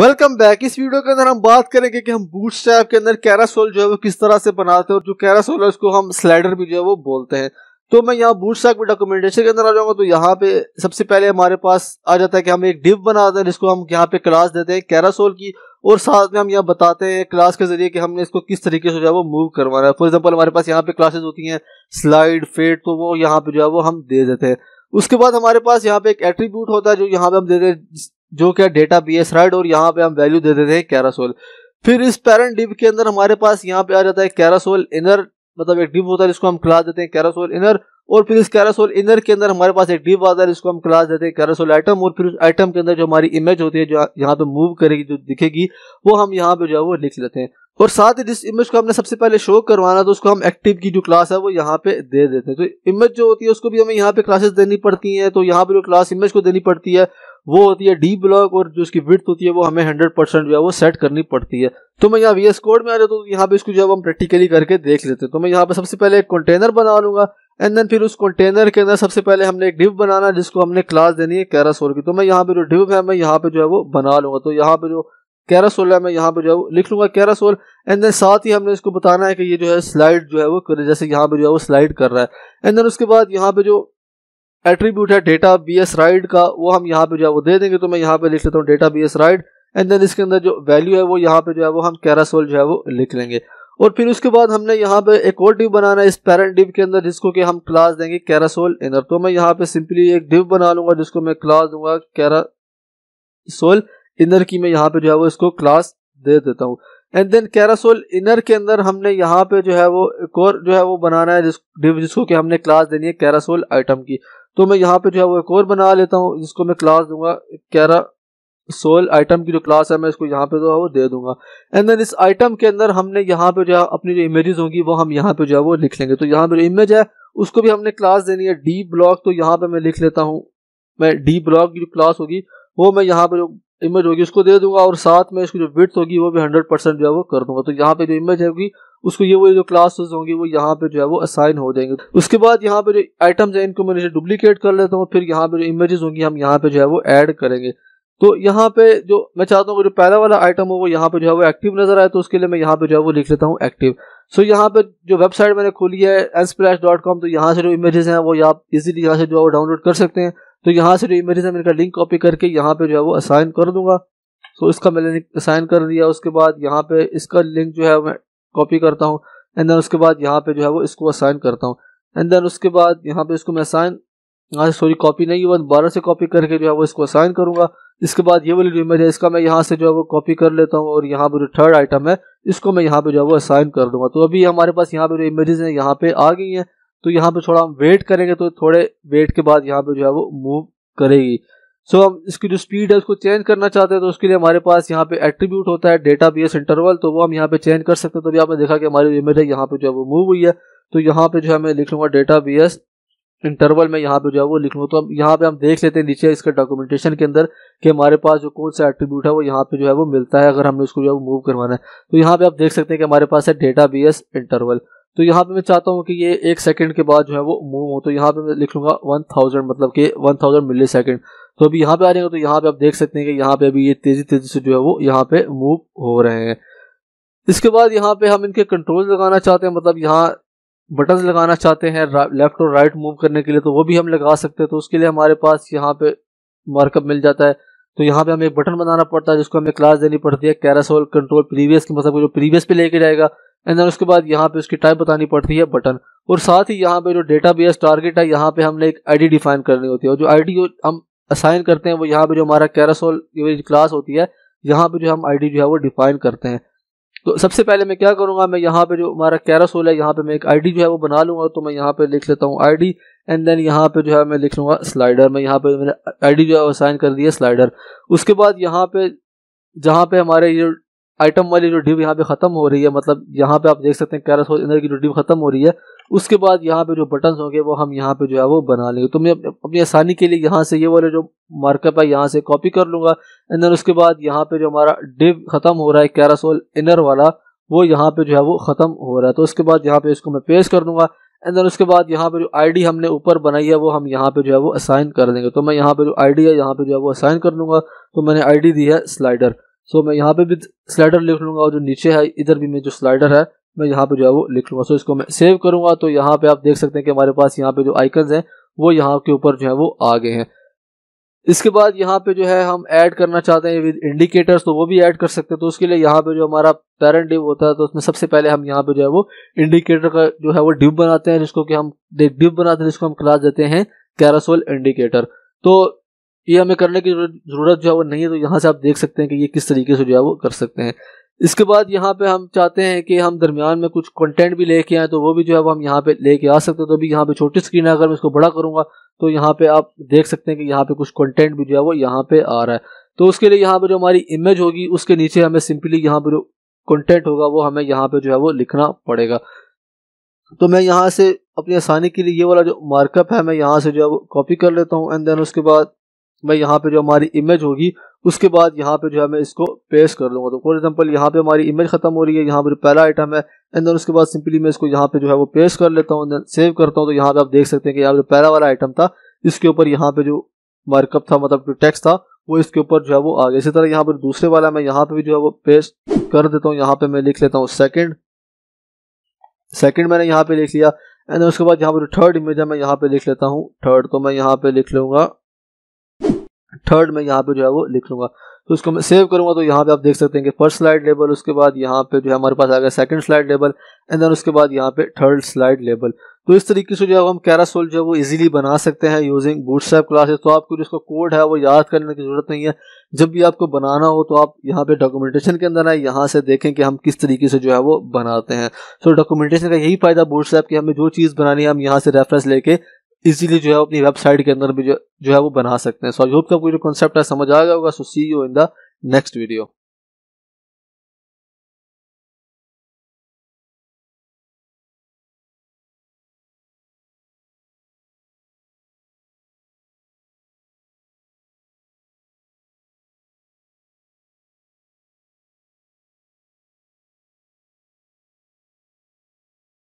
welcome back इस video के अंदर हम बात करेंगे कि हम बूट स्टैप के अंदर कैरासोल जो है वो किस तरह से बनाते हैं और जो कैरासोल है उसको हम स्लाइडर भी जो है वो बोलते हैं तो मैं यहाँ बूट स्टैप डॉक्यूमेंटेशन के अंदर आ जाऊंगा तो यहाँ पे सबसे पहले हमारे पास आ जाता है कि हम एक डिप बनाते हैं जिसको हम यहाँ पे क्लास देते हैं कैरासोल की और साथ में हम यहाँ बताते हैं क्लास के जरिए कि हमने इसको किस तरीके से जो है वो मूव करवाना है फॉर एग्जाम्पल हमारे पास यहाँ पे क्लासेज होती हैं स्लाइड फेड तो वो यहाँ पे जो है वो हम दे देते हैं उसके बाद हमारे पास यहाँ पे एक एट्रीब्यूट होता है जो यहाँ पे हम देते हैं जो क्या डेटा बी एस राइड और यहाँ पे हम वैल्यू दे देते हैं कैरासोल फिर इस पेरेंट डिप के अंदर हमारे पास यहाँ पे आ जाता है कैरासोल इनर मतलब एक डिप होता है जिसको हम क्लास देते हैं कैरासोल इनर और फिर इस कैरासोल इनर के अंदर हमारे पास एक डिप आता है जिसको हम क्लास देते हैं कैरासोल आइटम और फिर उस आइटम के अंदर जो हमारी इमेज होती है जो यहाँ पे मूव करेगी जो दिखेगी वो हम यहाँ पे जो है वो लिख लेते हैं और साथ ही जिस इमेज को हमने सबसे पहले शो करवाना तो उसको हम एक्टिव की जो क्लास है वो यहाँ पे दे देते हैं तो इमेज जो होती है उसको भी हमें यहाँ पे क्लासेस देनी पड़ती हैं तो यहाँ पे जो क्लास इमेज को देनी पड़ती है वो होती है डी ब्लॉक और जो उसकी विथ होती है वो हमें हंड्रेड परसेंट जो है वो सेट करनी पड़ती है तो मैं यहाँ वीएस कोड में आ जाता तो यहाँ पे इसको जो है हम प्रैक्टिकली करके देख लेते हैं तो मैं यहाँ पे सबसे पहले एक कंटेनर बना लूंगा एंड देन फिर उस कंटेनर के अंदर सबसे पहले हमने एक डिव बनाना जिसको हमने क्लास देनी है कैरासोल की तो मैं यहाँ पे जो डिव है मैं यहाँ पे जो है वो बना लूंगा तो यहाँ पे जो कैरासोल है मैं यहाँ पे जो है वो लिख लूंगा कैरासोल एंड देन साथ ही हमने इसको बताना है कि ये जो है स्लाइड जो है वो जैसे यहाँ पे जो है वो स्लाइड कर रहा है एंड देन उसके बाद यहाँ पे जो एट्रीब्यूट है डेटा बी एस राइड का वो हम यहाँ पे जो है वो दे देंगे तो मैं यहाँ पे लिख लेता हूँ data B S ride and then इसके अंदर जो वैल्यू है वो यहाँ पे जो है वो हम कैरासोल जो है वो लिख लेंगे और फिर उसके बाद हमने यहाँ पे एक और डिव बनाना है इस पेरेंट डिव के अंदर जिसको कि हम क्लास देंगे कैरासोल इनर तो मैं यहाँ पे सिंपली एक डिव बना लूंगा जिसको मैं क्लास दूंगा कैरासोल इनर की मैं यहाँ पे जो है वो इसको क्लास दे देता हूँ एंड देन कैरासोल इनर के अंदर हमने यहाँ पे जो है वो एक और जो है वो बनाना है जिस डिव जिसको कि हमने क्लास देनी है कैरासोल आइटम की तो मैं यहाँ पे जो है वो एक और बना लेता हूँ जिसको मैं क्लास दूंगा कैरा सोल आइटम की जो क्लास है मैं इसको यहाँ पे जो है वो दे दूंगा एंड देन इस आइटम के अंदर हमने यहाँ पे जो है अपनी जो इमेजेस होंगी वो हम यहाँ पे जो है वो लिख लेंगे तो यहाँ पे जो इमेज है उसको भी हमने क्लास देनी है डी ब्लॉक तो यहाँ पे मैं लिख लेता हूँ मैं डी ब्लॉक की जो क्लास होगी वो मैं यहाँ पे जो इमेज होगी उसको दे दूंगा और साथ में इसकी जो विथ होगी वो भी हंड्रेड परसेंट जो है वो कर दूंगा तो यहाँ पे जो इमेज होगी उसको ये वो जो क्लासेस होंगे वो यहाँ पे जो है वो असाइन हो जाएंगे उसके बाद यहाँ पे जो आइटम्स हैं इनको मैं नीचे डुप्लीकेट कर लेता हूँ फिर यहाँ पे जो इमेजेस होंगी हम यहाँ पे जो है वो ऐड करेंगे तो यहाँ पे जो मैं चाहता हूँ जो पहला वाला आइटम हो वो यहाँ पे जो है वो एक्टिव नजर आए तो उसके लिए मैं यहाँ पे जो है वो लिख लेता हूँ एक्टिव सो यहाँ पे जो वेबसाइट मैंने खोली है एनस्प्लैश डॉट कॉम तो यहाँ से जो इमेजेस हैं वो आप इजीली यहाँ से जो है वो डाउनलोड कर सकते हैं तो यहाँ से जो इमेजेस है मैं इनका लिंक कॉपी करके यहाँ पे जो है वो असाइन कर दूंगा तो इसका मैंने असाइन कर दिया उसके बाद यहाँ पे इसका लिंक जो है मैं कॉपी करता हूँ एंड देन उसके बाद यहाँ पे जो है वो इसको असाइन करता हूँ एंड देन उसके बाद यहाँ पे इसको मैं असाइन यहाँ से सॉरी कॉपी नहीं हुआ दोबारा से कॉपी करके जो है वो इसको असाइन करूँगा इसके बाद ये वाली जो इमेज है इसका मैं यहाँ से जो है वो कॉपी कर लेता हूँ और यहाँ पर जो थर्ड आइटम है इसको मैं यहाँ पे जो है वो असाइन कर दूंगा तो अभी हमारे पास यहाँ पे जो इमेजेस हैं यहाँ पे आ गई हैं तो यहाँ पे थोड़ा हम वेट करेंगे तो थोड़े वेट के बाद यहाँ पे जो है वो मूव करेगी सो so, हम इसकी जो स्पीड है उसको चेंज करना चाहते हैं तो उसके लिए हमारे पास यहाँ पे एट्रीब्यूट होता है डेटा बेस इंटरवल तो वो हम यहाँ पे चेंज कर सकते हैं तभी तो आपने देखा कि हमारी इमेज है यहाँ पे जो है वो मूव हुई है तो यहाँ पे जो है मैं लिख लूंगा डेटा बेस इंटरवल में यहाँ पे जो है वो लिख लूँ तो हम यहाँ पे हम देख लेते हैं नीचे इसके डॉक्यूमेंटेशन के अंदर कि हमारे पास जो कौन सा एट्रीब्यूट है वो यहाँ पे जो है वो मिलता है अगर हमने उसको जो है वो मूव करवाना है तो यहाँ पे आप देख सकते हैं कि हमारे पास है डेटा बेस इंटरवल तो यहाँ पे मैं चाहता हूँ कि ये एक सेकंड के बाद जो है वो मूव हो तो यहाँ पे मैं लिख लूंगा वन थाउजेंड मतलब कि वन थाउजेंड मिली सेकेंड तो अभी यहाँ पे आ जाएगा तो यहाँ पे आप देख सकते हैं कि यहाँ पे अभी ये तेजी तेजी से जो है वो यहाँ पे मूव हो रहे हैं इसके बाद यहाँ पे हम इनके कंट्रोल लगाना चाहते हैं मतलब यहाँ बटन लगाना चाहते हैं लेफ्ट और राइट मूव करने के लिए तो वो भी हम लगा सकते हैं तो उसके लिए हमारे पास यहाँ पे मार्कअप मिल जाता है तो यहाँ पे हमें एक बटन बनाना पड़ता है जिसको हमें क्लास देनी पड़ती है कैरासोल कंट्रोल प्रीवियस के मतलब जो प्रीवियस पे लेके जाएगा एंड उसके बाद यहाँ पे उसकी टाइप बतानी पड़ती है बटन और साथ ही यहाँ पे जो डेटा बेस टारगेट है यहाँ पे हमने एक आईडी डिफाइन करनी होती है और जो आईडी हम असाइन करते हैं वो यहाँ पे जो हमारा कैरासोल क्लास होती है यहाँ पे जो हम आईडी जो है वो डिफाइन करते हैं तो सबसे पहले मैं क्या करूँगा मैं यहाँ पे जो हमारा कैरासोल है यहाँ पे मैं एक आईडी जो है वो बना लूँगा तो मैं यहाँ पे लिख लेता हूँ आईडी एंड देन यहाँ पे जो है मैं लिख लूँगा स्लाइडर मैं यहाँ पे मैंने आई जो है असाइन कर दी है स्लाइडर उसके बाद यहाँ पे जहाँ पे हमारे ये आइटम वाली जो डिव यहाँ पे खत्म हो रही है मतलब यहाँ पे आप देख सकते हैं कैरस और इनर की जो डिव खत्म हो रही है उसके बाद यहाँ पे जो बटन होंगे वो हम यहाँ पे जो है वो बना लेंगे तो मैं अपनी आसानी के लिए यहाँ से ये वाले जो मार्कअप है यहाँ से कॉपी कर लूंगा एंड उसके बाद यहाँ पे जो हमारा डिव खत्म हो रहा है कैरासोल इनर वाला वो यहाँ पे जो है वो खत्म हो रहा है तो उसके बाद यहाँ पे इसको मैं पेश कर दूंगा एंड उसके बाद यहाँ पे जो आईडी हमने ऊपर बनाई है वो हम यहाँ पे जो है वो असाइन कर देंगे तो मैं यहाँ पे जो आईडी है यहाँ पे जो है वो असाइन कर लूंगा तो मैंने आईडी दी है स्लाइडर सो मैं यहाँ पे भी स्लाइडर लिख लूंगा और जो नीचे है इधर भी मैं जो स्लाइडर है मैं यहाँ पे जो है वो लिख लूंगा सो इसको मैं सेव करूंगा तो यहाँ पे आप देख सकते हैं कि हमारे पास यहाँ पे जो आइकन है वो यहाँ के ऊपर जो है वो आ गए हैं इसके बाद यहाँ पे जो है हम ऐड करना चाहते हैं विद इंडिकेटर्स तो वो भी ऐड कर सकते हैं तो उसके लिए यहाँ पे जो हमारा पेरेंट डिब होता है तो उसमें सबसे पहले हम यहाँ पे जो है वो इंडिकेटर का जो है वो डिब बनाते हैं जिसको कि हम डिब बनाते हैं जिसको हम क्लास देते हैं कैरासोल इंडिकेटर तो ये हमें करने की ज़रूरत जो है वो नहीं है तो यहाँ से आप देख सकते हैं कि ये किस तरीके से जो है वो कर सकते हैं इसके बाद यहाँ पे हम चाहते हैं कि हम दरमियान में कुछ कंटेंट भी लेके आए तो वो भी जो है वो हम यहाँ पे लेके आ सकते हैं तो अभी यहाँ पे छोटी स्क्रीन है अगर मैं इसको बड़ा करूँगा तो यहाँ पे आप देख सकते हैं कि यहाँ पे कुछ कंटेंट भी जो है वो यहाँ पे आ रहा है तो उसके लिए यहाँ पे जो हमारी इमेज होगी उसके नीचे हमें सिंपली यहाँ पे जो कॉन्टेंट होगा वो हमें यहाँ पे जो है वो लिखना पड़ेगा तो मैं यहाँ से अपनी आसानी के लिए ये वाला जो मार्कअप है मैं यहाँ से जो है वो कॉपी कर लेता हूँ एंड देन उसके बाद मैं यहाँ पे जो हमारी इमेज होगी उसके बाद यहाँ पे जो है मैं इसको पेस्ट कर दूंगा तो फॉर एग्जाम्पल यहाँ पे हमारी इमेज खत्म हो रही है यहाँ पर पहला आइटम है एंड देन उसके बाद सिंपली मैं इसको यहाँ पे जो है वो पेस्ट कर लेता हूँ सेव करता हूँ तो यहाँ पे आप देख सकते हैं कि यहाँ जो पहला वाला आइटम था इसके ऊपर यहाँ पे जो मार्कअप था मतलब जो टेक्स था वो इसके ऊपर जो है वो आगे इसी तरह यहाँ पर दूसरे वाला मैं यहाँ पे भी जो है वो पेस्ट कर देता हूँ यहाँ पे मैं लिख लेता हूँ सेकंड सेकंड मैंने यहाँ पे लिख लिया एंड उसके बाद यहाँ पर थर्ड इमेज है मैं यहाँ पे लिख लेता हूँ थर्ड तो मैं यहाँ पे लिख लूंगा थर्ड में यहाँ पे जो है वो लिख लूँगा तो इसको मैं सेव करूंगा तो यहाँ पे आप देख सकते हैं कि फर्स्ट स्लाइड लेबल उसके बाद यहाँ पे जो है हमारे पास आ गया second slide label and then उसके बाद यहाँ पे थर्ड स्लाइड लेबल तो इस तरीके से जो है हम कैरासोल जो है वो इजीली बना सकते हैं यूजिंग बूटस्ट्रैप क्लासेस तो आपको जो इसका कोड है वो याद करने की जरूरत नहीं है जब भी आपको बनाना हो तो आप यहाँ पे डॉक्यूमेंटेशन के अंदर आए यहाँ से देखें कि हम किस तरीके से जो है वो बनाते हैं सो तो डॉक्यूमेंटेशन का यही फायदा बूटस्ट्रैप की हमें जो चीज़ बनानी है हम यहाँ से रेफरेंस लेके इजीली जो है अपनी वेबसाइट के अंदर भी जो, जो है वो बना सकते हैं सो आई होप का कोई जो कॉन्सेप्ट है समझ आ गया होगा so see you in the next video